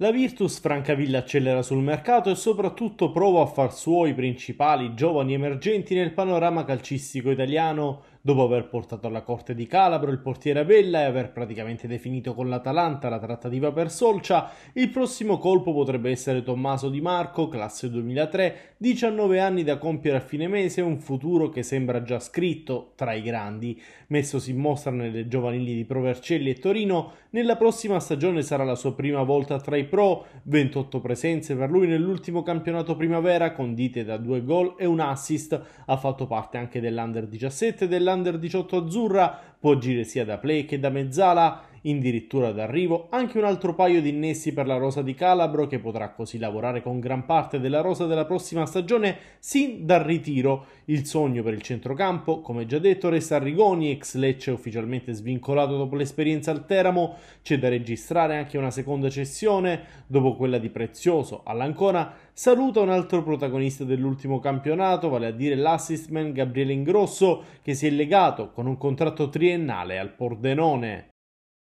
La Virtus Francavilla accelera sul mercato e soprattutto prova a far suoi i principali giovani emergenti nel panorama calcistico italiano Dopo aver portato alla corte di Calabro il portiere Abella e aver praticamente definito con l'Atalanta la trattativa per Solcia, il prossimo colpo potrebbe essere Tommaso Di Marco, classe 2003, 19 anni da compiere a fine mese, un futuro che sembra già scritto tra i grandi. Messosi in mostra nelle giovanili di Provercelli e Torino, nella prossima stagione sarà la sua prima volta tra i pro, 28 presenze per lui nell'ultimo campionato primavera condite da due gol e un assist, ha fatto parte anche dell'Under 17 e della dell'Under 18 azzurra può agire sia da play che da mezzala in dirittura d'arrivo anche un altro paio di innessi per la rosa di Calabro che potrà così lavorare con gran parte della rosa della prossima stagione sin dal ritiro. Il sogno per il centrocampo, come già detto, resta a Rigoni, ex Lecce ufficialmente svincolato dopo l'esperienza al Teramo, c'è da registrare anche una seconda cessione dopo quella di Prezioso all'Ancona, saluta un altro protagonista dell'ultimo campionato, vale a dire l'assistman Gabriele Ingrosso, che si è legato con un contratto triennale al Pordenone.